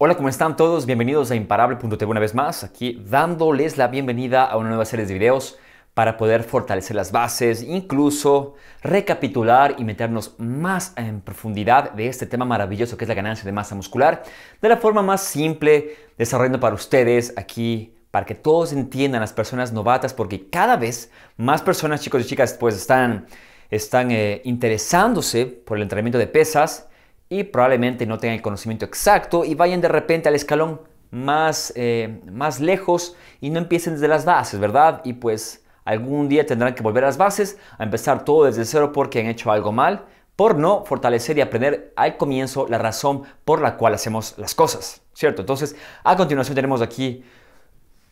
Hola, ¿cómo están todos? Bienvenidos a Imparable.tv una vez más, aquí dándoles la bienvenida a una nueva serie de videos para poder fortalecer las bases, incluso recapitular y meternos más en profundidad de este tema maravilloso que es la ganancia de masa muscular, de la forma más simple, desarrollando para ustedes aquí para que todos entiendan las personas novatas, porque cada vez más personas, chicos y chicas, pues están, están eh, interesándose por el entrenamiento de pesas, y probablemente no tengan el conocimiento exacto y vayan de repente al escalón más, eh, más lejos y no empiecen desde las bases, ¿verdad? Y pues algún día tendrán que volver a las bases, a empezar todo desde cero porque han hecho algo mal, por no fortalecer y aprender al comienzo la razón por la cual hacemos las cosas, ¿cierto? Entonces, a continuación tenemos aquí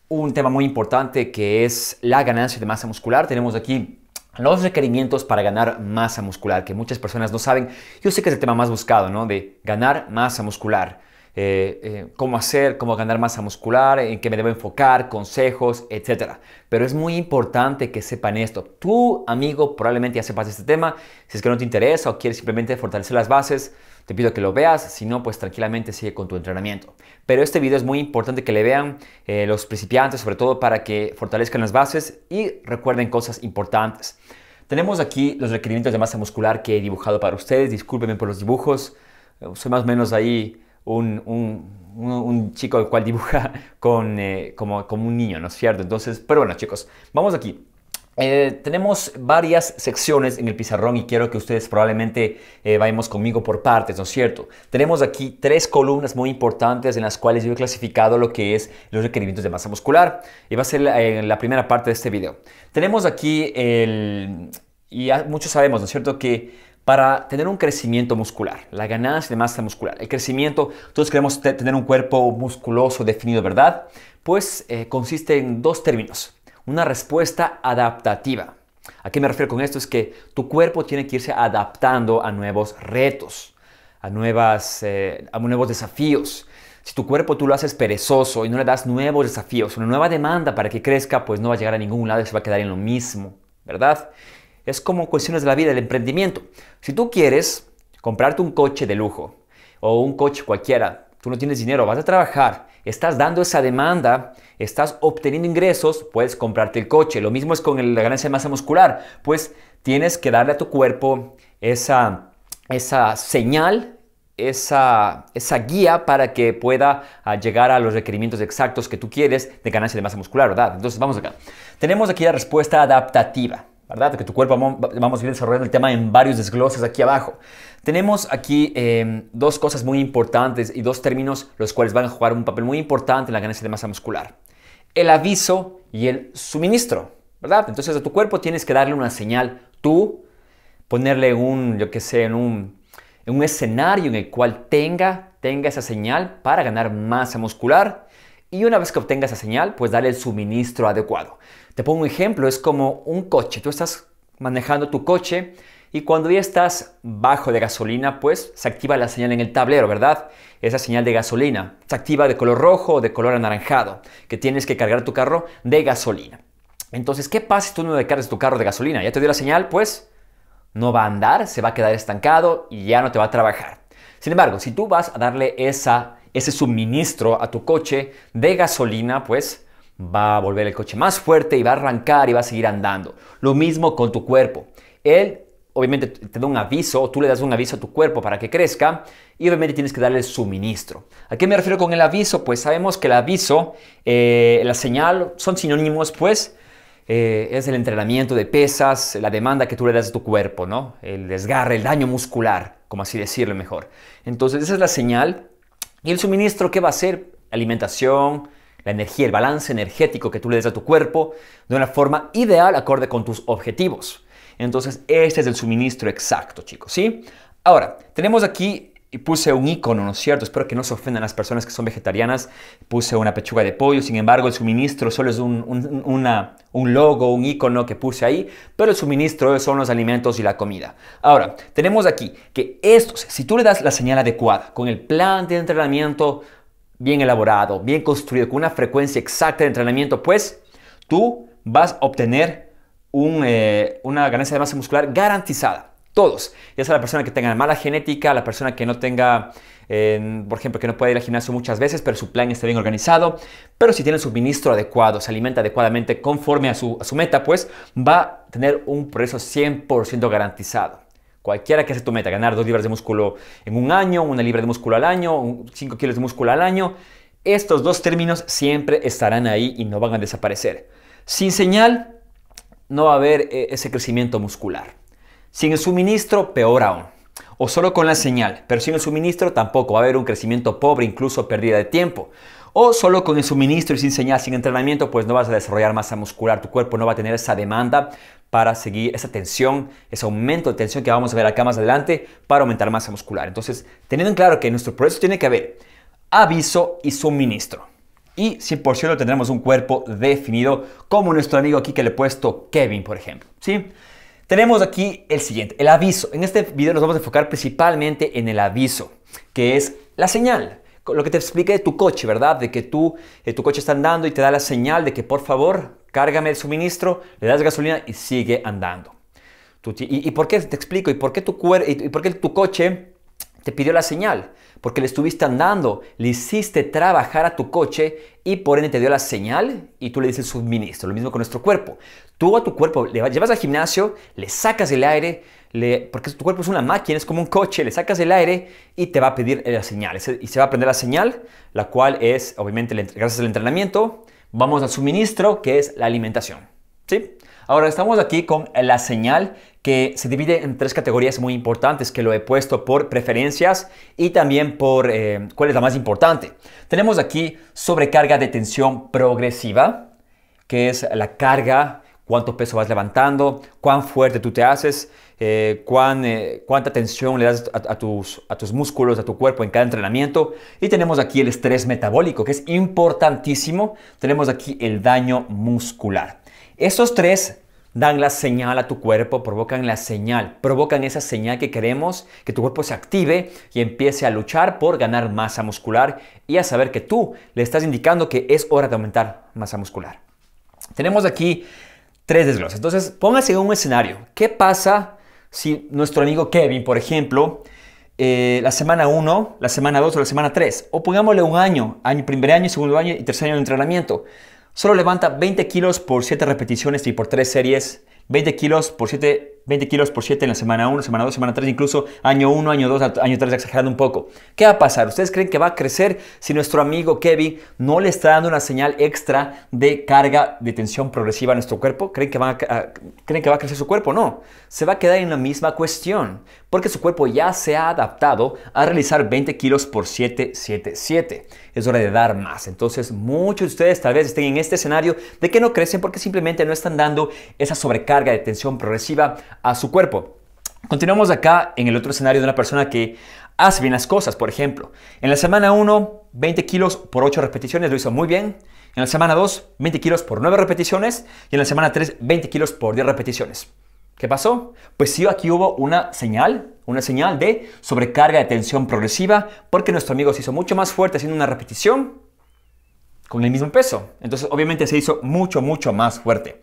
un tema muy importante que es la ganancia de masa muscular. Tenemos aquí los requerimientos para ganar masa muscular, que muchas personas no saben. Yo sé que es el tema más buscado, ¿no? De ganar masa muscular. Eh, eh, cómo hacer, cómo ganar masa muscular, en qué me debo enfocar, consejos, etc. Pero es muy importante que sepan esto. Tú, amigo, probablemente ya sepas este tema. Si es que no te interesa o quieres simplemente fortalecer las bases, te pido que lo veas, si no, pues tranquilamente sigue con tu entrenamiento. Pero este video es muy importante que le vean eh, los principiantes, sobre todo para que fortalezcan las bases y recuerden cosas importantes. Tenemos aquí los requerimientos de masa muscular que he dibujado para ustedes. Discúlpenme por los dibujos. Eh, soy más o menos ahí un, chico el cual dibuja con, eh, como, como un niño, ¿no es cierto? Entonces, pero bueno chicos, vamos aquí. Eh, tenemos varias secciones en el pizarrón y quiero que ustedes probablemente eh, vayamos conmigo por partes, ¿no es cierto? Tenemos aquí tres columnas muy importantes en las cuales yo he clasificado lo que es los requerimientos de masa muscular y va a ser la, eh, la primera parte de este video. Tenemos aquí el... y muchos sabemos, ¿no es cierto?, que para tener un crecimiento muscular, la ganancia de masa muscular, el crecimiento, todos queremos tener un cuerpo musculoso definido, ¿verdad? Pues consiste en dos términos una respuesta adaptativa. ¿A qué me refiero con esto? Es que tu cuerpo tiene que irse adaptando a nuevos retos, a, nuevas, eh, a nuevos desafíos. Si tu cuerpo tú lo haces perezoso y no le das nuevos desafíos, una nueva demanda para que crezca, pues no va a llegar a ningún lado se va a quedar en lo mismo, ¿verdad? Es como cuestiones de la vida, el emprendimiento. Si tú quieres comprarte un coche de lujo o un coche cualquiera, tú no tienes dinero, vas a trabajar estás dando esa demanda, estás obteniendo ingresos, puedes comprarte el coche. Lo mismo es con la ganancia de masa muscular, pues tienes que darle a tu cuerpo esa, esa señal esa, esa, guía para que pueda ah, llegar a los requerimientos exactos que tú quieres de ganancia de masa muscular, ¿verdad? Entonces, vamos acá. Tenemos aquí la respuesta adaptativa. ¿verdad? Que tu cuerpo vamos a ir desarrollando el tema en varios desgloses aquí abajo. Tenemos aquí eh, dos cosas muy importantes y dos términos los cuales van a jugar un papel muy importante en la ganancia de masa muscular. El aviso y el suministro, ¿verdad? Entonces a tu cuerpo tienes que darle una señal, tú ponerle un, yo qué sé, en un, en un escenario en el cual tenga, tenga esa señal para ganar masa muscular y una vez que obtengas esa señal, pues dale el suministro adecuado. Te pongo un ejemplo, es como un coche. Tú estás manejando tu coche y cuando ya estás bajo de gasolina, pues se activa la señal en el tablero, ¿verdad? Esa señal de gasolina. Se activa de color rojo o de color anaranjado, que tienes que cargar tu carro de gasolina. Entonces, ¿qué pasa si tú no cargas tu carro de gasolina? Ya te dio la señal, pues no va a andar, se va a quedar estancado y ya no te va a trabajar. Sin embargo, si tú vas a darle esa ese suministro a tu coche de gasolina, pues va a volver el coche más fuerte y va a arrancar y va a seguir andando. Lo mismo con tu cuerpo. Él obviamente te da un aviso, tú le das un aviso a tu cuerpo para que crezca y obviamente tienes que darle el suministro. ¿A qué me refiero con el aviso? Pues sabemos que el aviso, eh, la señal, son sinónimos, pues eh, es el entrenamiento de pesas, la demanda que tú le das a tu cuerpo, ¿no? El desgarre, el daño muscular, como así decirlo mejor. Entonces esa es la señal ¿Y el suministro qué va a ser? Alimentación, la energía, el balance energético que tú le des a tu cuerpo de una forma ideal acorde con tus objetivos. Entonces, este es el suministro exacto, chicos, ¿sí? Ahora, tenemos aquí y puse un icono, ¿no es cierto? Espero que no se ofendan las personas que son vegetarianas. Puse una pechuga de pollo, sin embargo, el suministro solo es un, logo, un icono que puse ahí, pero el suministro son los alimentos y la comida. Ahora, tenemos aquí que estos, si tú le das la señal adecuada con el plan de entrenamiento bien elaborado, bien construido, con una frecuencia exacta de entrenamiento, pues tú vas a obtener eh, una ganancia de masa muscular garantizada todos, ya sea la persona que tenga mala genética, la persona que no tenga, por ejemplo, que no puede ir al gimnasio muchas veces, pero su plan está bien organizado, pero si tiene suministro adecuado, se alimenta adecuadamente conforme a su, meta, pues va a tener un progreso 100% garantizado. Cualquiera que hace tu meta, ganar dos libras de músculo en un año, una libra de músculo al año, 5 kilos de músculo al año, estos dos términos siempre estarán ahí y no van a desaparecer. Sin señal, no va a haber eh, ese crecimiento muscular. Sin el suministro, peor aún. O solo con la señal, pero sin el suministro tampoco va a haber un crecimiento pobre, incluso pérdida de tiempo. O solo con el suministro y sin señal, sin entrenamiento, pues no vas a desarrollar masa muscular, tu cuerpo no va a tener esa demanda para seguir esa tensión, ese aumento de tensión que vamos a ver acá más adelante para aumentar masa muscular. Entonces, teniendo en claro que nuestro proceso tiene que haber aviso y suministro. Y si por 100% tendremos un cuerpo definido, como nuestro amigo aquí que le he puesto Kevin, por ejemplo. ¿sí? Tenemos aquí el siguiente, el aviso. En este video nos vamos a enfocar principalmente en el aviso, que es la señal. Lo que te explica de tu coche, ¿verdad? De que tú, eh, tu coche está andando y te da la señal de que por favor, cárgame el suministro, le das gasolina y sigue andando. y, por qué? Te explico. ¿Y por qué tu, y por qué tu coche te pidió la señal, porque le estuviste andando, le hiciste trabajar a tu coche y por ende te dio la señal y tú le dices el suministro. Lo mismo con nuestro cuerpo. Tú a tu cuerpo le llevas al gimnasio, le sacas el aire, le, porque tu cuerpo es una máquina, es como un coche, le sacas el aire y te va a pedir eh, la señal. Y se va a aprender la señal, la cual es, obviamente, gracias al entrenamiento, vamos al suministro, que es la alimentación. ¿Sí? Ahora estamos aquí con la señal que se divide en tres categorías muy importantes que lo he puesto por preferencias y también por eh, cuál es la más importante. Tenemos aquí sobrecarga de tensión progresiva, que es la carga, cuánto peso vas levantando, cuán fuerte tú te haces, eh, eh, cuánta tensión le das tus, a tus músculos, a tu cuerpo en cada entrenamiento. Y tenemos aquí el estrés metabólico, que es importantísimo. Tenemos aquí el daño muscular. Estos tres dan la señal a tu cuerpo, provocan la señal, provocan esa señal que queremos que tu cuerpo se active y empiece a luchar por ganar masa muscular y a saber que tú le estás indicando que es hora de aumentar masa muscular. Tenemos aquí tres desgloses. Entonces, póngase en un escenario. ¿Qué pasa si nuestro amigo Kevin, por ejemplo, eh, la semana 1, la semana 2 o la semana 3, o pongámosle un año, año, primer año, segundo año y tercer año de entrenamiento, Solo levanta 20 kilos por 7 repeticiones y por 3 series. 20 kilos por 7, 20 kilos por 7 en la semana 1, semana 2, semana 3, incluso año 1, año 2, año 3, exagerando un poco. ¿Qué va a pasar? ¿Ustedes creen que va a crecer si nuestro amigo Kevin no le está dando una señal extra de carga, de tensión progresiva a nuestro cuerpo? ¿Creen que va a crecer su cuerpo? No, se va a quedar en la misma cuestión porque su cuerpo ya se ha adaptado a realizar 20 kilos por 7, 7, 7. Es hora de dar más. Entonces, muchos de ustedes tal vez estén en este escenario de que no crecen porque simplemente no están dando esa sobrecarga de tensión progresiva a su cuerpo. Continuamos acá en el otro escenario de una persona que hace bien las cosas, por ejemplo. En la semana 1, 20 kilos por 8 repeticiones, lo hizo muy bien. En la semana 2, 20 kilos por 9 repeticiones. Y en la semana 3, 20 kilos por 10 repeticiones. ¿Qué pasó? Pues sí, aquí hubo una señal, una señal de sobrecarga de tensión progresiva, porque nuestro amigo se hizo mucho más fuerte haciendo una repetición con el mismo peso. Entonces, obviamente se hizo mucho, mucho más fuerte.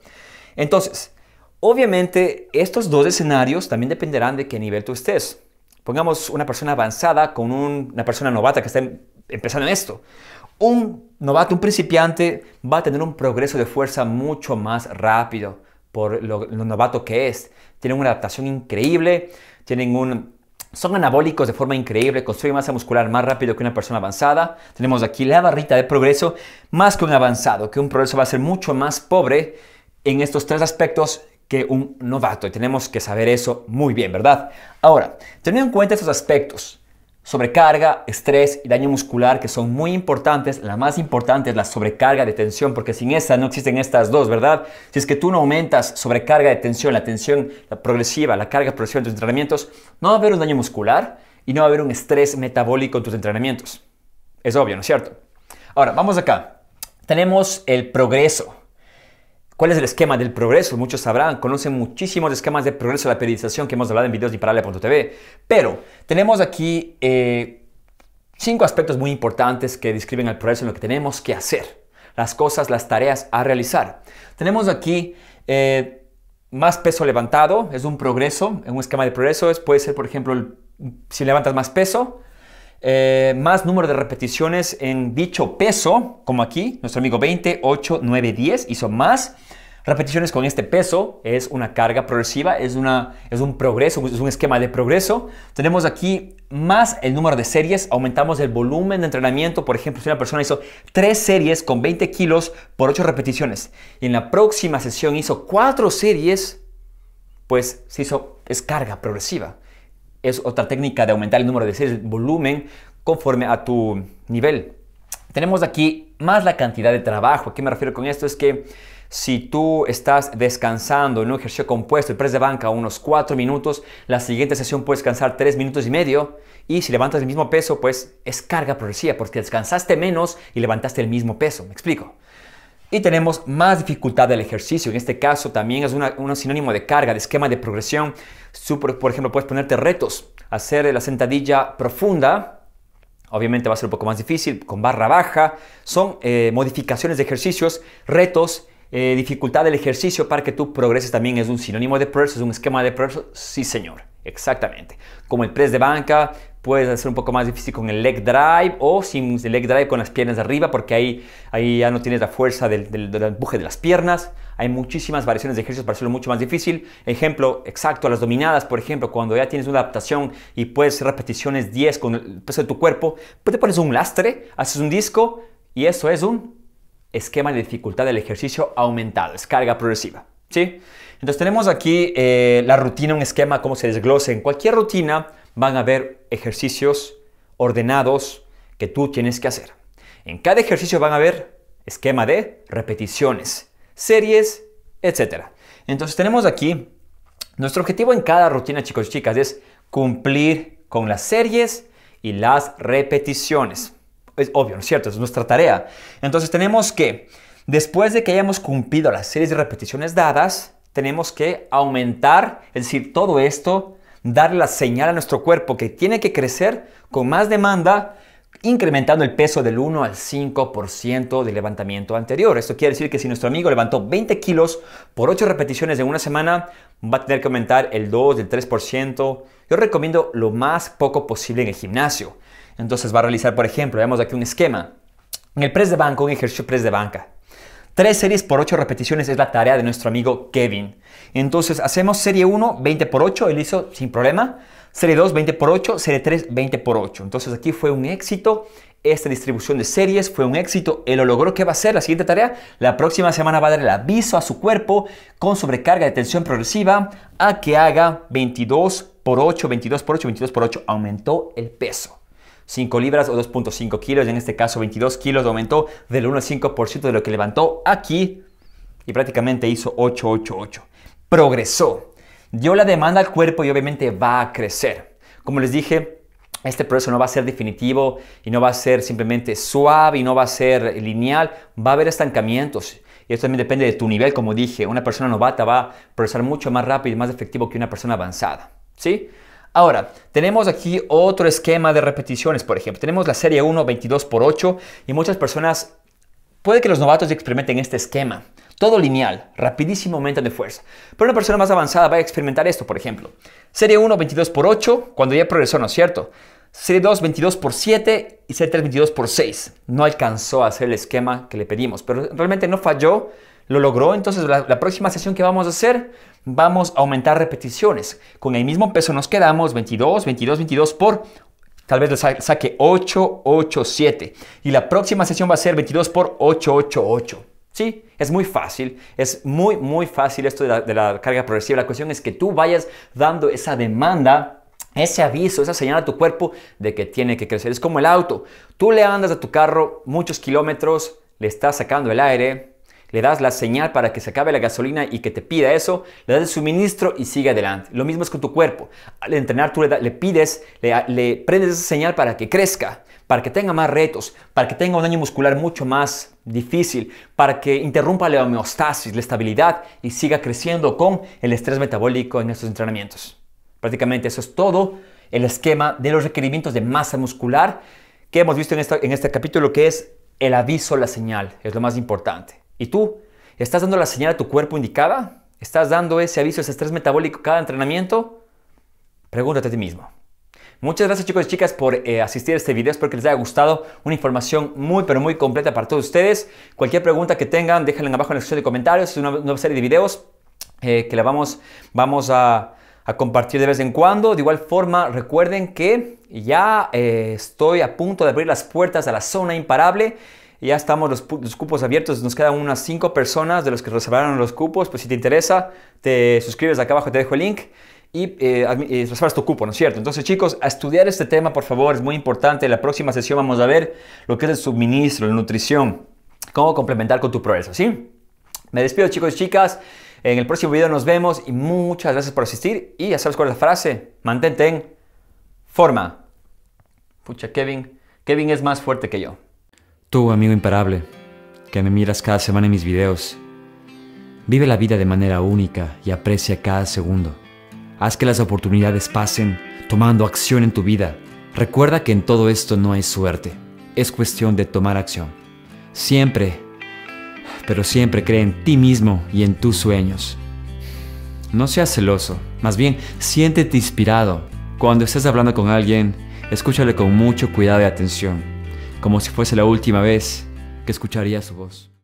Entonces, obviamente estos dos escenarios también dependerán de qué nivel tú estés. Pongamos una persona avanzada con una persona novata que está em, empezando en esto. Un novato, un principiante, va a tener un progreso de fuerza mucho más rápido por lo, novato que es. Tienen una adaptación increíble, tienen un son anabólicos de forma increíble, construyen masa muscular más rápido que una persona avanzada. Tenemos aquí la barrita de progreso más que un avanzado, que un progreso va a ser mucho más pobre en estos tres aspectos que un novato. Y tenemos que saber eso muy bien, ¿verdad? Ahora, teniendo en cuenta estos aspectos, sobrecarga, estrés y daño muscular que son muy importantes. La más importante es la sobrecarga de tensión, porque sin esa no existen estas dos, ¿verdad? Si es que tú no aumentas sobrecarga de tensión, la tensión progresiva, la carga progresiva de tus entrenamientos, no va a haber un daño muscular y no va a haber un estrés metabólico en tus entrenamientos. Es obvio, ¿no es cierto? Ahora, vamos acá. Tenemos el progreso. ¿Cuál es el esquema del progreso? Muchos sabrán, conocen muchísimos esquemas de progreso de la periodización que hemos hablado en videos de imparable.tv. pero tenemos aquí eh, cinco aspectos muy importantes que describen el progreso en lo que tenemos que hacer, las cosas, las tareas a realizar. Tenemos aquí eh, más peso levantado, es un progreso, es un esquema de progreso, puede ser por ejemplo si levantas más peso, eh, más número de repeticiones en dicho peso, como aquí, nuestro amigo 20, 8, 9, 10 hizo más repeticiones con este peso, es una carga progresiva, es, es un progreso, es un esquema de progreso. Tenemos aquí más el número de series, aumentamos el volumen de entrenamiento. Por ejemplo, si una persona hizo 3 series con 20 kilos por 8 repeticiones y en la próxima sesión hizo 4 series, pues se hizo, es carga progresiva es otra técnica de aumentar el número de series, el volumen, conforme a tu nivel. Tenemos aquí más la cantidad de trabajo. ¿A qué me refiero con esto? Es que si tú estás descansando en un ejercicio compuesto, el press de banca, unos 4 minutos, la siguiente sesión puedes descansar 3 minutos y medio. Y si levantas el mismo peso, pues es carga progresiva, porque descansaste menos y levantaste el mismo peso. ¿Me explico? y tenemos más dificultad del ejercicio. En este caso también es un sinónimo de carga, de esquema de progresión. Super, por ejemplo, puedes ponerte retos, hacer la sentadilla profunda, obviamente va a ser un poco más difícil, con barra baja. Son eh, modificaciones de ejercicios, retos, eh, dificultad del ejercicio para que tú progreses también es un sinónimo de progreso, es un esquema de progreso. Sí, señor, exactamente. Como el press de banca, puedes hacer un poco más difícil con el leg drive o sin el leg drive con las piernas de arriba porque ahí, ahí ya no tienes la fuerza del, del, empuje de las piernas. Hay muchísimas variaciones de ejercicios para hacerlo mucho más difícil. Ejemplo exacto, las dominadas, por ejemplo, cuando ya tienes una adaptación y puedes hacer repeticiones 10 con el peso de tu cuerpo, pues te pones un lastre, haces un disco y eso es un esquema de dificultad del ejercicio aumentado, es carga progresiva. ¿sí? Entonces tenemos aquí eh, la rutina, un esquema, cómo se desglose en cualquier rutina van a haber ejercicios ordenados que tú tienes que hacer. En cada ejercicio van a haber esquema de repeticiones, series, etc. Entonces tenemos aquí, nuestro objetivo en cada rutina, chicos y chicas, es cumplir con las series y las repeticiones. Es obvio, ¿no es cierto? Es nuestra tarea. Entonces tenemos que, después de que hayamos cumplido las series de repeticiones dadas, tenemos que aumentar, es decir, todo esto darle la señal a nuestro cuerpo que tiene que crecer con más demanda, incrementando el peso del 1 al 5% del levantamiento anterior. Esto quiere decir que si nuestro amigo levantó 20 kilos por 8 repeticiones en una semana, va a tener que aumentar el 2, el 3%. Yo recomiendo lo más poco posible en el gimnasio. Entonces va a realizar, por ejemplo, veamos aquí un esquema. En el press de banco, un ejercicio press de banca. Tres series por 8 repeticiones es la tarea de nuestro amigo Kevin. Entonces hacemos serie 1, 20 por 8, él hizo sin problema. Serie 2, 20 por 8, serie 3, 20 por 8. Entonces aquí fue un éxito. Esta distribución de series fue un éxito. Él lo logró. ¿Qué va a hacer la siguiente tarea? La próxima semana va a dar el aviso a su cuerpo con sobrecarga de tensión progresiva a que haga 22 por 8, 22 por 8, 22 por 8. Aumentó el peso. 5 libras o 2.5 kilos, en este caso 22 kilos, aumentó del 1 al 5% de lo que levantó aquí y prácticamente hizo 888. Progresó, dio la demanda al cuerpo y obviamente va a crecer. Como les dije, este proceso no va a ser definitivo y no va a ser simplemente suave y no va a ser lineal, va a haber estancamientos. Y esto también depende de tu nivel, como dije, una persona novata va a progresar mucho más rápido y más efectivo que una persona avanzada. ¿Sí? Ahora, tenemos aquí otro esquema de repeticiones, por ejemplo. Tenemos la serie 1, 22 por 8 y muchas personas, puede que los novatos experimenten este esquema. Todo lineal, rapidísimo aumentan de fuerza. Pero una persona más avanzada va a experimentar esto, por ejemplo. Serie 1, 22 por 8, cuando ya progresó, ¿no es cierto? Serie 2, 22 por 7 y serie 3, 22 por 6. No alcanzó a hacer el esquema que le pedimos, pero realmente no falló lo logró, entonces la, próxima sesión que vamos a hacer, vamos a aumentar repeticiones. Con el mismo peso nos quedamos 22, 22, 22 por... Tal vez le saque 8, 8, 7. Y la próxima sesión va a ser 22 por 8, 8, 8. Sí, es muy fácil, es muy, muy fácil esto de la, de la, carga progresiva. La cuestión es que tú vayas dando esa demanda, ese aviso, esa señal a tu cuerpo de que tiene que crecer. Es como el auto. Tú le andas a tu carro muchos kilómetros, le estás sacando el aire, le das la señal para que se acabe la gasolina y que te pida eso, le das el suministro y sigue adelante. Lo mismo es con tu cuerpo. Al entrenar tú le, pides, le, prendes esa señal para que crezca, para que tenga más retos, para que tenga un daño muscular mucho más difícil, para que interrumpa la homeostasis, la estabilidad y siga creciendo con el estrés metabólico en estos entrenamientos. Prácticamente eso es todo el esquema de los requerimientos de masa muscular que hemos visto en, en este capítulo, que es el aviso, la señal, es lo más importante. ¿Y tú? ¿Estás dando la señal a tu cuerpo indicada? ¿Estás dando ese aviso, ese estrés metabólico cada entrenamiento? Pregúntate a ti mismo. Muchas gracias chicos y chicas por eh, asistir a este video, espero que les haya gustado una información muy pero muy completa para todos ustedes. Cualquier pregunta que tengan, déjenla abajo en la sección de comentarios, es una nueva serie de videos eh, que la vamos, vamos a, compartir de vez en cuando. De igual forma, recuerden que ya eh, estoy a punto de abrir las puertas a la zona imparable ya estamos los, cupos abiertos, nos quedan unas 5 personas de los que reservaron los cupos, pues si te interesa, te suscribes acá abajo, te dejo el link y eh, eh, reservas tu cupo, ¿no es cierto? Entonces chicos, a estudiar este tema por favor, es muy importante, En la próxima sesión vamos a ver lo que es el suministro, la nutrición, cómo complementar con tu progreso, ¿sí? Me despido chicos y chicas, en el próximo video nos vemos y muchas gracias por asistir y ya sabes cuál es la frase, mantente en forma. Pucha, Kevin, Kevin es más fuerte que yo. Tú, amigo imparable, que me miras cada semana en mis videos, vive la vida de manera única y aprecia cada segundo. Haz que las oportunidades pasen tomando acción en tu vida. Recuerda que en todo esto no hay suerte, es cuestión de tomar acción. Siempre, pero siempre cree en ti mismo y en tus sueños. No seas celoso, más bien siéntete inspirado. Cuando estés hablando con alguien, escúchale con mucho cuidado y atención como si fuese la última vez que escucharía su voz.